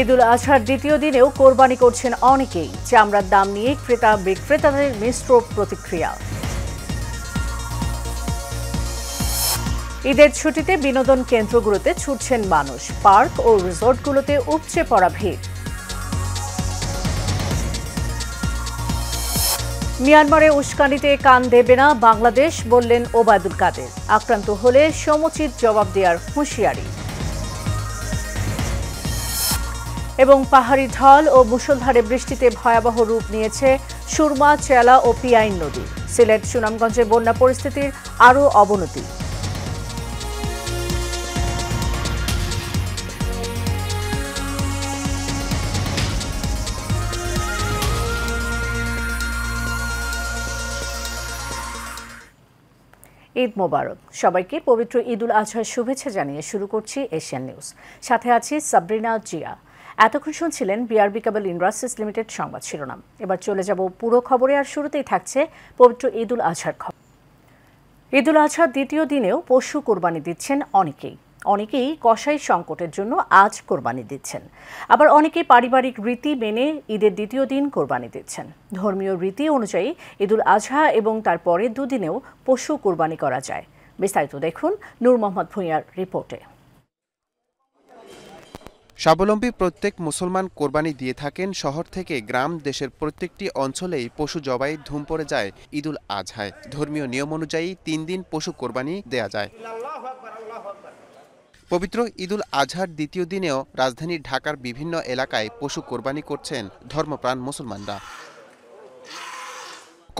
ঈদুল আজহার দ্বিতীয় দিনেও কোরবানি করছেন অনেকেই চামড়ার দাম নিয়ে ক্রেতা বিক্রেতাদের মিশ্র প্রতিক্রিয়া ঈদের ছুটিতে বিনোদন কেন্দ্রগুলোতে ছুটছেন মানুষ পার্ক ও রিসোর্টগুলোতে উপচে পড়া ভিড় মিয়ানমারে উস্কানিতে কান দেবে না বাংলাদেশ বললেন ওবায়দুল কাদের আক্রান্ত হলে সমুচিত জবাব দেওয়ার হুঁশিয়ারি এবং পাহাড়ি ঢল ও মুষলধারে বৃষ্টিতে ভয়াবহ রূপ নিয়েছে সুরমা চেলা ও পিয়াইন নদী সিলেট সুনামগঞ্জে বন্যা পরিস্থিতির আরও অবনতি ঈদ মোবারক সবাইকে পবিত্র ঈদুল আজহার শুভেচ্ছা জানিয়ে শুরু করছি এশিয়ান নিউজ সাথে আছি সাবরিনা জিয়া এতক্ষণ শুনছিলেন বিআরবি কেবল ইন্ডাস্ট্রিজ লিমিটেড সংবাদ শিরোনাম এবার চলে যাব পুরো খবরে আর শুরুতেই থাকছে পবিত্র ঈদুল আজহার খবর ঈদুল আজহার দ্বিতীয় দিনেও পশু কোরবানি দিচ্ছেন অনেকেই অনেকেই কষাই সংকটের জন্য আজ কোরবানি দিচ্ছেন আবার অনেকেই পারিবারিক রীতি মেনে ঈদের দ্বিতীয় দিন কোরবানি দিচ্ছেন ধর্মীয় রীতি অনুযায়ী ঈদুল আজহা এবং তার পরের দুদিনেও পশু কোরবানি করা যায় বিস্তারিত দেখুন নূর মোহাম্মদ ভুঁইয়ার রিপোর্টে স্বাবলম্বী প্রত্যেক মুসলমান কোরবানি দিয়ে থাকেন শহর থেকে গ্রাম দেশের প্রত্যেকটি অঞ্চলেই পশু জবাই ধুম পড়ে যায় ঈদুল আজহায় ধর্মীয় নিয়ম অনুযায়ী তিন দিন পশু কোরবানি দেয়া যায় পবিত্র ঈদুল আজহার দ্বিতীয় দিনেও রাজধানী ঢাকার বিভিন্ন এলাকায় পশু কোরবানি করছেন ধর্মপ্রাণ মুসলমানরা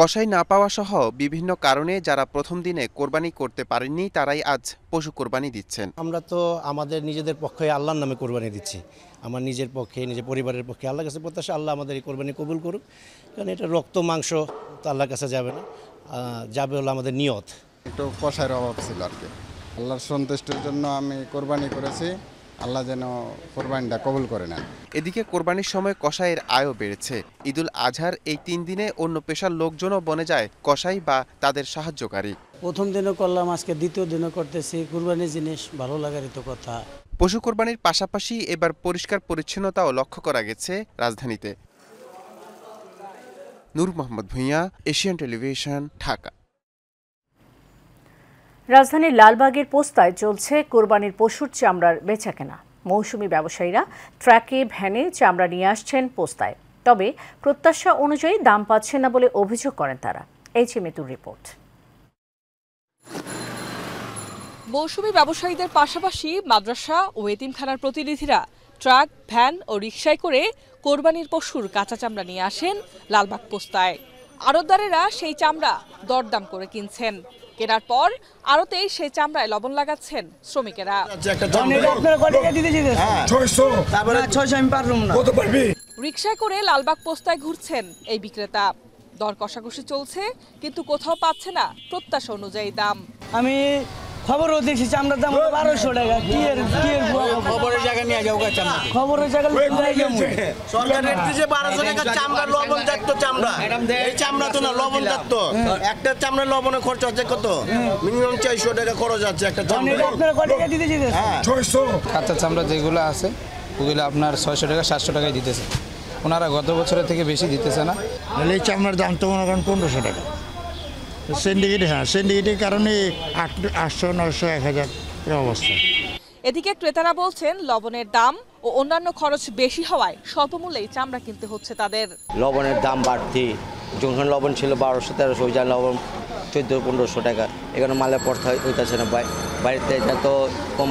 কষাই না পাওয়া সহ বিভিন্ন কারণে যারা প্রথম দিনে কোরবানি করতে পারেননি তারাই আজ পশু কোরবানি দিচ্ছেন আমরা তো আমাদের নিজেদের পক্ষে আল্লাহর নামে কোরবানি দিচ্ছি আমার নিজের পক্ষে নিজের পরিবারের পক্ষে আল্লাহ কাছে প্রত্যাশা আল্লাহ আমাদের এই কোরবানি কবুল করুক কারণ এটা রক্ত মাংস তো আল্লাহর কাছে যাবে না যাবে হলো আমাদের নিয়ত একটু কষাইয়ের অভাব ছিল আর কি আল্লাহর সন্তুষ্টির জন্য আমি কোরবানি করেছি আল্লাহ যেন কোরবানিটা কবুল করে নেন এদিকে কোরবানির সময় কষাইয়ের আয়ও বেড়েছে ঈদুল আজহার এই তিন দিনে অন্য পেশার লোকজনও বনে যায় কষাই বা তাদের সাহায্যকারী প্রথম দিনও করলাম আজকে দ্বিতীয় দিনও করতেছি কোরবানির জিনিস ভালো লাগারই তো কথা পশু কোরবানির পাশাপাশি এবার পরিষ্কার পরিচ্ছন্নতাও লক্ষ্য করা গেছে রাজধানীতে নূর মোহাম্মদ ভূঁইয়া এশিয়ান টেলিভিশন ঢাকা রাজধানীর লালবাগের পোস্তায় চলছে কোরবানির পশুর চামড়ার বেচাকেনা মৌসুমি ব্যবসায়ীরা ট্রাকে ভ্যানে চামড়া নিয়ে আসছেন পোস্তায় তবে প্রত্যাশা অনুযায়ী দাম পাচ্ছেন না বলে অভিযোগ করেন তারা এই চিমেতুর রিপোর্ট মৌসুমি ব্যবসায়ীদের পাশাপাশি মাদ্রাসা ও এতিমখানার প্রতিনিধিরা ট্রাক ভ্যান ও রিক্সায় করে কোরবানির পশুর কাঁচা চামড়া নিয়ে আসেন লালবাগ পোস্তায় আড়তদারেরা সেই চামড়া দরদাম করে কিনছেন কেনার পর আড়তেই সেই চামড়ায় লবণ লাগাচ্ছেন শ্রমিকেরা হ্যাঁ, রিক্সায় করে লালবাগ পোস্তায় ঘুরছেন এই বিক্রেতা দর কষাকষি চলছে কিন্তু কোথাও পাচ্ছে না প্রত্যাশা অনুযায়ী দাম আমি খবরও দেখি চামড়ার দাম বারোশো টাকা চামড়া এই চামড়া তো না লবণ থাকতো একটা লবণের কত খরচ আছে একটা হ্যাঁ। চামড়া যেগুলো আছে ওগুলো আপনার ছয়শো টাকা সাতশো টাকায় দিতেছে ওনারা গত বছরের থেকে বেশি দিতেছে না এই চামড়ার দাম তো মনে করেন পনেরোশো টাকা সিন্ডিকেট হ্যাঁ সিন্ডিকেটের কারণে আট আটশো নশো এক হাজার অবস্থা এদিকে ক্রেতারা বলছেন লবণের দাম ও অন্যান্য খরচ বেশি হওয়ায় স্বল্পমূল্যেই চামড়া কিনতে হচ্ছে তাদের লবণের দাম বাড়তি যখন লবণ ছিল বারোশো তেরোশো ওই লবণ চোদ্দো পনেরোশো টাকা এখানে মালে পড়তে হইতেছে না বাড়িতে এটা তো কম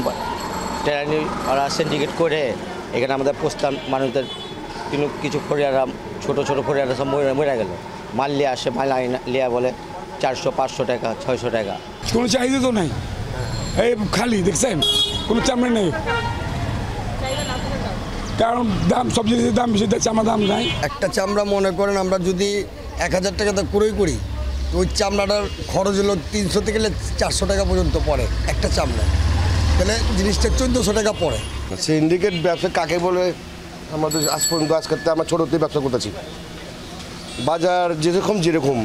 টেরানি ওরা সিন্ডিকেট করে এখানে আমাদের পোস্তান মানুষদের কিন্তু কিছু খড়িয়ারা ছোটো ছোটো খড়িয়ারা সব মরে মরে গেল মাল নিয়ে আসে মাল লিয়া বলে চারশো পাঁচশো টাকা ছয়শো টাকা কোনো চাহিদা তো নাই এই খালি দেখছেন কোনো চামড়ি নেই কারণ দাম সব জিনিসের দাম বেশি চামড়া দাম নাই একটা চামড়া মনে করেন আমরা যদি এক হাজার টাকাতে ক্রয় করি তো ওই চামড়াটার খরচ হলো তিনশো থেকে চারশো টাকা পর্যন্ত পড়ে একটা চামড়া তাহলে জিনিসটা চোদ্দশো টাকা পড়ে সিন্ডিকেট ব্যবসা কাকে বলে আমাদের আজ পর্যন্ত আজকের আমার ছোটোতেই ব্যবসা করতেছি বাজার যেরকম যেরকম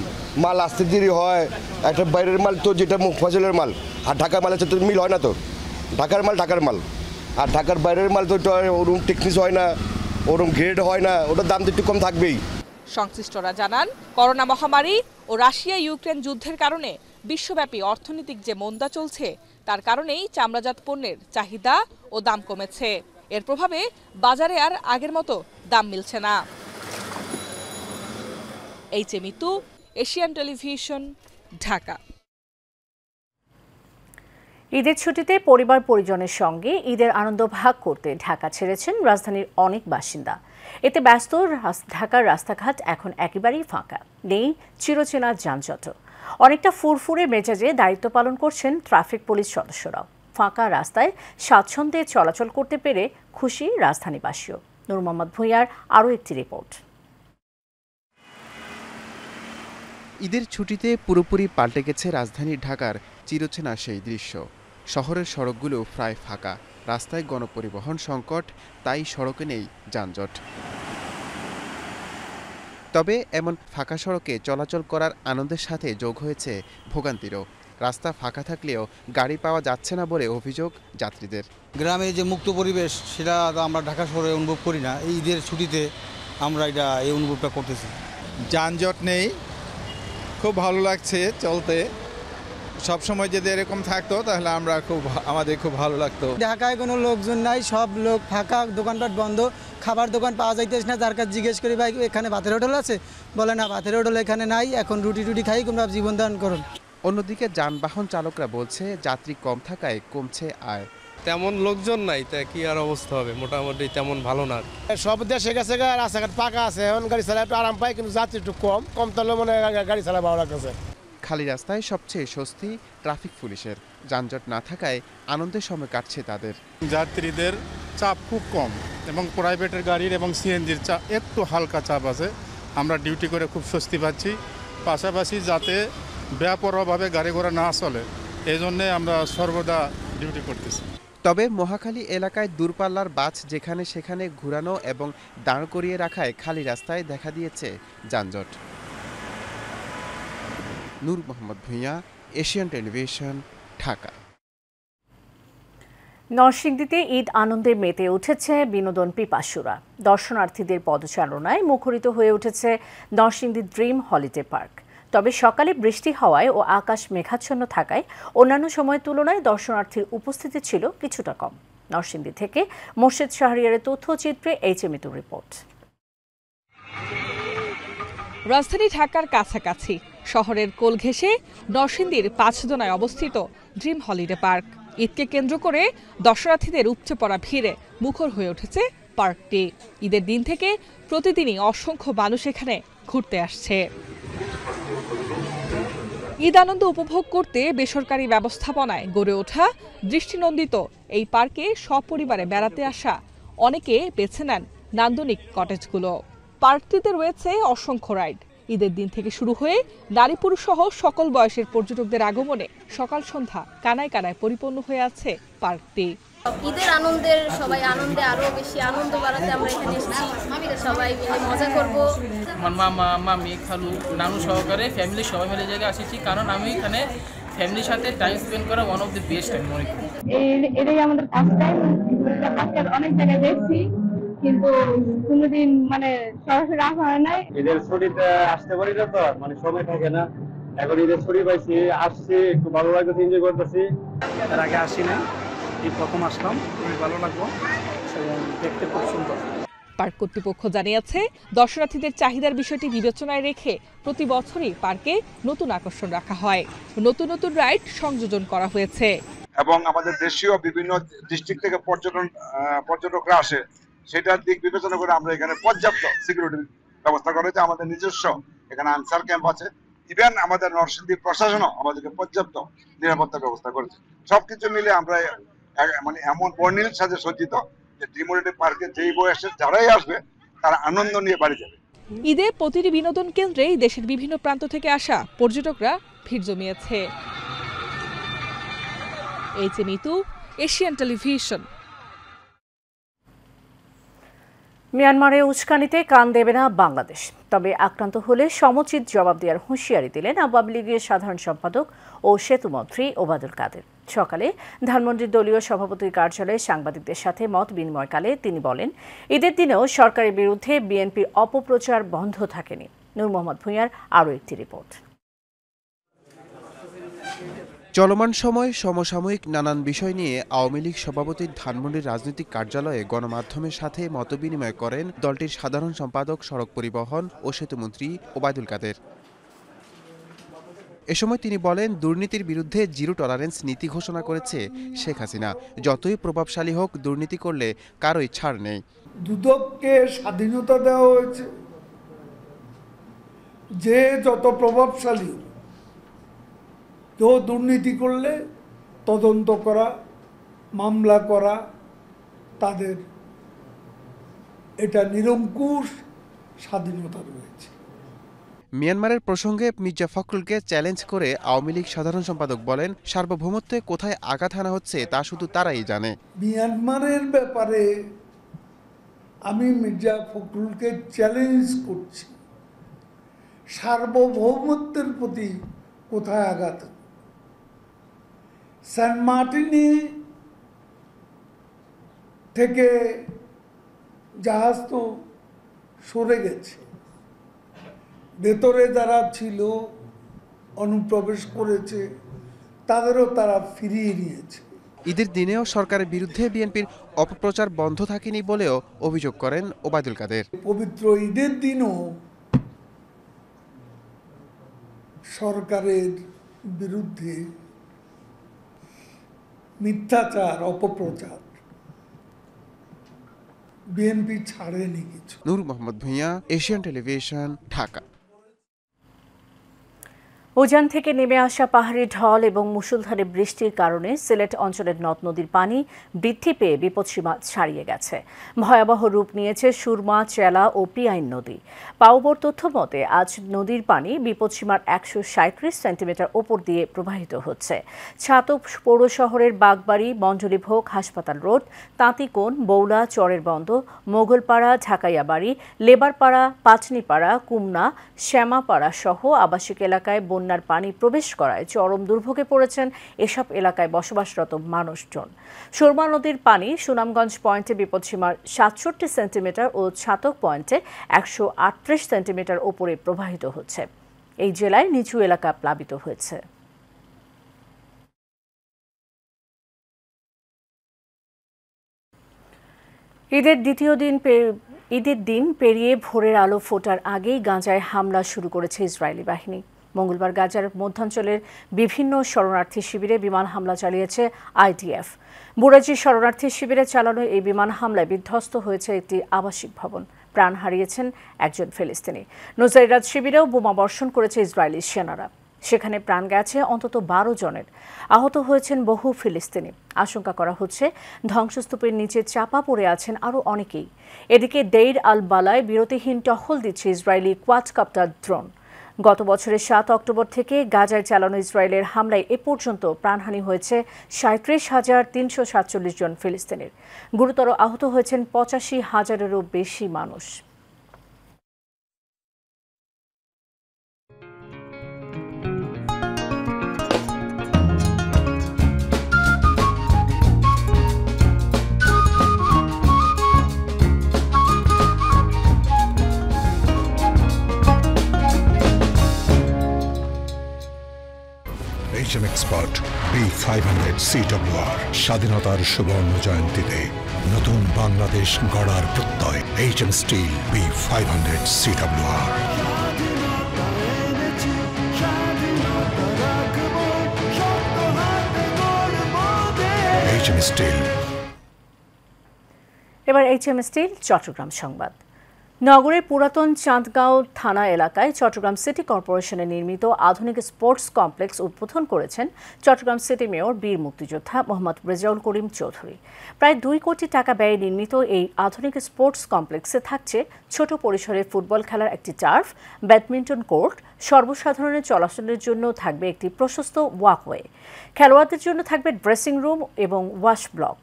মাল আসতে দেরি হয় একটা বাইরের মাল তো যেটা মুখ ফসলের মাল আর ঢাকা মালের তো মিল হয় না তো ঢাকার মাল ঢাকার মাল আর ঢাকার বাইরের মাল তো ওরকম টেকনিস হয় না ওরকম গ্রেড হয় না ওটার দাম তো একটু কম থাকবেই সংশ্লিষ্টরা জানান করোনা মহামারী ও রাশিয়া ইউক্রেন যুদ্ধের কারণে বিশ্বব্যাপী অর্থনৈতিক যে মন্দা চলছে তার কারণেই চামড়াজাত পণ্যের চাহিদা ও দাম কমেছে এর প্রভাবে বাজারে আর আগের মতো দাম মিলছে না H A Mitu Asian Television Dhaka ঈদের ছুটিতে পরিবার পরিজনের সঙ্গে ঈদের আনন্দ ভাগ করতে ঢাকা ছেড়েছেন রাজধানীর অনেক বাসিন্দা এতে ব্যস্ত ঢাকার রাস্তাঘাট এখন একেবারেই ফাঁকা নেই চিরচেনা যানজট অনেকটা ফুরফুরে মেজাজে দায়িত্ব পালন করছেন ট্রাফিক পুলিশ সদস্যরাও ফাঁকা রাস্তায় স্বাচ্ছন্দ্যে চলাচল করতে পেরে খুশি রাজধানীবাসীও নূর মোহাম্মদ ভূঁইয়ার আরও একটি রিপোর্ট ঈদের ছুটিতে পুরোপুরি পাল্টে গেছে রাজধানী ঢাকার চিরচেনা সেই দৃশ্য শহরের সড়কগুলো প্রায় ফাঁকা রাস্তায় গণপরিবহন সংকট তাই সড়কে নেই যানজট তবে এমন ফাঁকা সড়কে চলাচল করার আনন্দের সাথে যোগ হয়েছে ভোগান্তিরও রাস্তা ফাঁকা থাকলেও গাড়ি পাওয়া যাচ্ছে না বলে অভিযোগ যাত্রীদের গ্রামে যে মুক্ত পরিবেশ সেটা আমরা ঢাকা শহরে অনুভব করি না এই ঈদের ছুটিতে আমরা এটা এই অনুভবটা করতেছি যানজট নেই খুব ভালো লাগছে চলতে সব সময় যদি এরকম থাকতো তাহলে আমরা খুব আমাদের খুব ভালো লাগতো ঢাকায় কোনো লোকজন নাই সব লোক ফাঁকা দোকানপাট বন্ধ খাবার দোকান পাওয়া যাইতেছে না যার কাছে জিজ্ঞেস করি ভাই এখানে ভাতের হোটেল আছে বলে না ভাতের হোটেল এখানে নাই এখন রুটি টুটি খাই তোমরা জীবন দান করুন অন্যদিকে যানবাহন চালকরা বলছে যাত্রী কম থাকায় কমছে আয় তেমন লোকজন নাই তা কি আর অবস্থা হবে মোটামুটি তেমন ভালো না সব দেশে গেছে রাস্তাঘাট পাকা আছে এখন গাড়ি চালায় একটু আরাম পায় কিন্তু যাত্রী একটু কম কম তাহলে মনে গাড়ি চালা ভালো কাছে খালি রাস্তায় সবচেয়ে স্বস্তি ট্রাফিক পুলিশের যানজট না থাকায় আনন্দের সময় কাটছে তাদের যাত্রীদের চাপ খুব কম এবং প্রাইভেটের গাড়ির এবং সিএনজির চাপ একটু হালকা চাপ আছে আমরা ডিউটি করে খুব স্বস্তি পাচ্ছি পাশাপাশি যাতে ব্যাপরভাবে গাড়ি ঘোড়া না চলে এই জন্যে আমরা সর্বদা ডিউটি করতেছি তবে মহাখালী এলাকায় দূরপাল্লার বাস যেখানে সেখানে ঘুরানো এবং দাঁড় করিয়ে রাখায় খালি রাস্তায় দেখা দিয়েছে যানজট নূর মোহাম্মদ ভূঁইয়া এশিয়ান টেলিভিশন ঢাকা নরসিংদীতে ঈদ আনন্দে মেতে উঠেছে বিনোদন পিপাসুরা দর্শনার্থীদের পদচারণায় মুখরিত হয়ে উঠেছে নরসিংদী ড্রিম হলিডে পার্ক তবে সকালে বৃষ্টি হওয়ায় ও আকাশ মেঘাচ্ছন্ন থাকায় অন্যান্য সময়ের তুলনায় দর্শনার্থীর উপস্থিতি ছিল কিছুটা কম নরসিংদী থেকে মোর্শেদ শাহরিয়ারের তথ্যচিত্রে এইচ এম রিপোর্ট রাজধানী ঢাকার কাছাকাছি শহরের কোল ঘেঁষে নরসিংদীর পাঁচদোনায় অবস্থিত ড্রিম হলিডে পার্ক ঈদকে কেন্দ্র করে দর্শনার্থীদের উপচে পড়া ভিড়ে মুখর হয়ে উঠেছে পার্কটি ঈদের দিন থেকে প্রতিদিনই অসংখ্য মানুষ এখানে ঘুরতে আসছে ঈদ আনন্দ উপভোগ করতে বেসরকারি ব্যবস্থাপনায় গড়ে ওঠা দৃষ্টিনন্দিত এই পার্কে সপরিবারে বেড়াতে আসা অনেকে বেছে নেন নান্দনিক কটেজগুলো পার্কটিতে রয়েছে অসংখ্য রাইড ঈদের দিন থেকে শুরু হয়ে নারী পুরুষ সহ সকল বয়সের পর্যটকদের আগমনে সকাল সন্ধ্যা কানায় কানায় পরিপূর্ণ হয়ে আছে পার্কটি ঈদের আনন্দের সবাই আনন্দে আরো বেশি আনন্দ বাড়াতে আমরা এখানে এসেছি সবাই মিলে মজা করব আমার মামা মামি খালু নানু সহকারে ফ্যামিলি সবাই মিলে জায়গায় আসেছি কারণ আমি এখানে ফ্যামিলির সাথে টাইম স্পেন্ড করা one of the best time মনে করি এটাই আমাদের ফার্স্ট টাইম অনেক জায়গায় দেখছি কিন্তু কোনোদিন মানে সরাসরি রাখা হয় নাই ঈদের ছুটিতে আসতে পারি না তো মানে সময় থাকে না এখন ঈদের ছুটি পাইছি আসছি একটু ভালো লাগতেছে এনজয় করতেছি এর আগে আসি না এই প্রথম আসলাম খুবই ভালো লাগলো এবং দেখতে খুব সুন্দর পার্ক কর্তৃপক্ষ জানিয়েছে দর্শনার্থীদের চাহিদার বিষয়টি বিবেচনায় রেখে প্রতি বছরই পার্কে নতুন আকর্ষণ রাখা হয় নতুন নতুন রাইড সংযোজন করা হয়েছে এবং আমাদের দেশীয় বিভিন্ন ডিস্ট্রিক্ট থেকে পর্যটন পর্যটকরা আসে সেটার দিক বিবেচনা করে আমরা এখানে পর্যাপ্ত সিকিউরিটি ব্যবস্থা করা হয়েছে আমাদের নিজস্ব এখানে আনসার ক্যাম্প আছে ইভেন আমাদের নরসিংদী প্রশাসনও আমাদেরকে পর্যাপ্ত নিরাপত্তা ব্যবস্থা করেছে সবকিছু মিলে আমরা মানে এমন বর্ণিল সাথে সজ্জিত যে ডিমোরেটিভ পার্কে যেই বয়সে যারাই আসবে তারা আনন্দ নিয়ে বাড়ি যাবে ঈদে প্রতিটি বিনোদন কেন্দ্রেই দেশের বিভিন্ন প্রান্ত থেকে আসা পর্যটকরা ভিড় জমিয়েছে এই এম ইতু এশিয়ান টেলিভিশন মিয়ানমারে উস্কানিতে কান দেবে না বাংলাদেশ তবে আক্রান্ত হলে সমুচিত জবাব দেওয়ার হুঁশিয়ারি দিলেন আওয়ামী লীগের সাধারণ সম্পাদক ও সেতুমন্ত্রী ওবাদুল কাদের সকালে ধানমন্ডির দলীয় সভাপতির কার্যালয়ে সাংবাদিকদের সাথে মত বিনিময়কালে তিনি বলেন ঈদের দিনেও সরকারের বিরুদ্ধে বিএনপির অপপ্রচার বন্ধ থাকেনি নূর মোহাম্মদ ভূঁইয়ার আরও একটি রিপোর্ট চলমান সময় সমসাময়িক নানান বিষয় নিয়ে আওয়ামী লীগ সভাপতির ধানমন্ডির রাজনৈতিক কার্যালয়ে গণমাধ্যমের সাথে মতবিনিময় করেন দলটির সাধারণ সম্পাদক সড়ক পরিবহন ও সেতুমন্ত্রী ওবায়দুল কাদের এ সময় তিনি বলেন দুর্নীতির বিরুদ্ধে জিরো টলারেন্স নীতি ঘোষণা করেছে শেখ হাসিনা যতই প্রভাবশালী হোক দুর্নীতি করলে কারোই ছাড় নেই দুদককে স্বাধীনতা দেওয়া হয়েছে যে যত প্রভাবশালী তো দুর্নীতি করলে তদন্ত করা মামলা করা তাদের এটা নিরঙ্কুশ স্বাধীনতা রয়েছে মিয়ানমারের প্রসঙ্গে মির্জা ফখরুলকে চ্যালেঞ্জ করে আওয়ামী লীগ সাধারণ সম্পাদক বলেন সার্বভৌমত্বে কোথায় আঘাত আনা হচ্ছে তা শুধু তারাই জানে মিয়ানমারের ব্যাপারে আমি মির্জা ফখরুলকে চ্যালেঞ্জ করছি সার্বভৌমত্বের প্রতি কোথায় আঘাত সেন্ট মার্টিনি থেকে জাহাজ তো সরে গেছে ভেতরে যারা ছিল অনুপ্রবেশ করেছে তাদেরও তারা ফিরিয়ে নিয়েছে ঈদের দিনেও সরকারের বিরুদ্ধে বিএনপির অপপ্রচার বন্ধ থাকেনি বলেও অভিযোগ করেন ওবায়দুল কাদের পবিত্র ঈদের দিনও সরকারের বিরুদ্ধে মিথ্যাচার অপপ্রচার বিএনপি ছাড়েনি কিছু নূর মোহাম্মদ ভূঁইয়া এশিয়ান টেলিভিশন ঢাকা উজান থেকে নেমে আসা পাহাড়ি ঢল এবং মুসুলধারে বৃষ্টির কারণে সিলেট অঞ্চলের নদ নদীর পানি বৃদ্ধি পেয়ে বিপদসীমা ছাড়িয়ে গেছে ভয়াবহ রূপ নিয়েছে সুরমা চেলা ও পিয়াইন নদী পাওবর তথ্য মতে আজ নদীর পানি বিপদসীমার একশো সাঁত্রিশ সেন্টিমিটার ওপর দিয়ে প্রবাহিত হচ্ছে ছাতক পৌর শহরের বাগবাড়ি মঞ্জলিভোগ হাসপাতাল রোড তাঁতিকোণ বৌলা চরের বন্ধ মোগলপাড়া ঢাকাইয়াবাড়ি লেবারপাড়া পাচনিপাড়া কুমনা শ্যামাপাড়া সহ আবাসিক এলাকায় বন্যার পানি প্রবেশ করায় চরম দুর্ভোগে পড়েছেন এসব এলাকায় বসবাসরত মানুষজন সুরমা নদীর পানি সুনামগঞ্জ পয়েন্টে বিপদসীমার সাতষট্টি সেন্টিমিটার ও ছাতক পয়েন্টে একশো আটত্রিশ সেন্টিমিটার ওপরে প্রবাহিত হচ্ছে এই জেলায় নিচু এলাকা প্লাবিত হয়েছে ঈদের দ্বিতীয় দিন ঈদের দিন পেরিয়ে ভোরের আলো ফোটার আগেই গাঁজায় হামলা শুরু করেছে ইসরায়েলি বাহিনী মঙ্গলবার গাজার মধ্যাঞ্চলের বিভিন্ন শরণার্থী শিবিরে বিমান হামলা চালিয়েছে আইডিএফ বুরাজি শরণার্থী শিবিরে চালানো এই বিমান হামলায় বিধ্বস্ত হয়েছে একটি আবাসিক ভবন প্রাণ হারিয়েছেন একজন ফিলিস্তিনি নজাইরাত শিবিরেও বোমা বর্ষণ করেছে ইসরায়েলি সেনারা সেখানে প্রাণ গেছে অন্তত বারো জনের আহত হয়েছেন বহু ফিলিস্তিনি আশঙ্কা করা হচ্ছে ধ্বংসস্তূপের নিচে চাপা পড়ে আছেন আরও অনেকেই এদিকে দেইর আল বালায় বিরতিহীন টহল দিচ্ছে ইসরায়েলি কোয়াডকাপ্টার ড্রোন গত বছরের সাত অক্টোবর থেকে গাজায় চালানো ইসরায়েলের হামলায় এ পর্যন্ত প্রাণহানি হয়েছে সাঁত্রিশ হাজার তিনশো সাতচল্লিশ জন ফিলিস্তিনের গুরুতর আহত হয়েছেন পঁচাশি হাজারেরও বেশি মানুষ বি ফাইভ হান্ড্রেড সিডব্লিউআর স্বাধীনতার সুবর্ণ জয়ন্তীতে নতুন বাংলাদেশ গড়ার প্রত্যয় H M steel B five hundred CWR H M steel এবার এইচ এম স্টিল চট্টগ্রাম সংবাদ নগরের পুরাতন চাঁদগাঁও থানা এলাকায় চট্টগ্রাম সিটি কর্পোরেশনে নির্মিত আধুনিক স্পোর্টস কমপ্লেক্স উদ্বোধন করেছেন চট্টগ্রাম সিটি মেয়র বীর মুক্তিযোদ্ধা মোহাম্মদ রেজাউল করিম চৌধুরী প্রায় দুই কোটি টাকা ব্যয়ে নির্মিত এই আধুনিক স্পোর্টস কমপ্লেক্সে থাকছে ছোট পরিসরে ফুটবল খেলার একটি টার্ফ ব্যাডমিন্টন কোর্ট সর্বসাধারণের চলাচলের জন্য থাকবে একটি প্রশস্ত ওয়াকওয়ে খেলোয়াড়দের জন্য থাকবে ড্রেসিং রুম এবং ওয়াশ ব্লক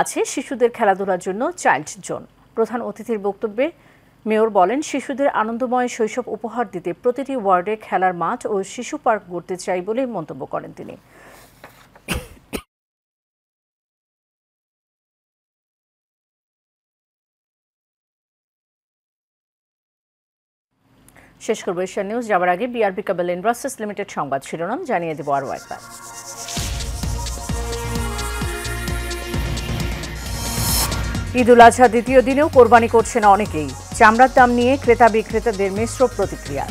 আছে শিশুদের খেলাধুলার জন্য চাইল্ড জোন প্রধান অতিথির বক্তব্যে মেয়র বলেন শিশুদের আনন্দময় শৈশব উপহার দিতে প্রতিটি ওয়ার্ডে খেলার মাঠ ও শিশু পার্ক গড়তে চাই বলে মন্তব্য করেন তিনি শেষ করবো এশিয়ান নিউজ যাওয়ার আগে বিআরবি কেবল ইন্ডাস্ট্রিজ লিমিটেড সংবাদ শিরোনাম জানিয়ে দেব আরও একবার উল আজহা দ্বিতীয় দিনেও কোরবানি করছে না অনেকেই চামড়ার দাম নিয়ে ক্রেতা বিক্রেতাদের মিশ্র প্রতিক্রিয়া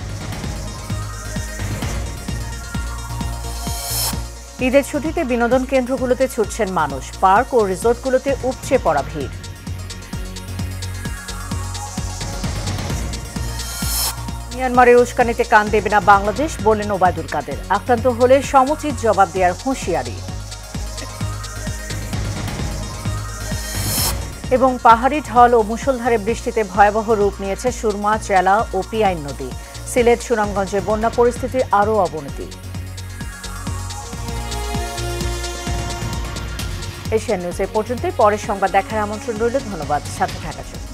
ঈদের ছুটিতে বিনোদন কেন্দ্রগুলোতে ছুটছেন মানুষ পার্ক ও রিসোর্টগুলোতে উপচে পড়া ভিড় মিয়ানমারের উস্কানিতে কান দেবে না বাংলাদেশ বললেন ওবায়দুল কাদের আক্রান্ত হলে সমুচিত জবাব দেওয়ার হুঁশিয়ারি এবং পাহাড়ি ঢল ও মুষলধারে বৃষ্টিতে ভয়াবহ রূপ নিয়েছে সুরমা চেলা ও পিয়াইন নদী সিলেট সুনামগঞ্জে বন্যা পরিস্থিতির আরও অবনতি এশিয়ান নিউজ এ পর্যন্তই পরের সংবাদ দেখার আমন্ত্রণ রইল ধন্যবাদ সাথে থাকার জন্য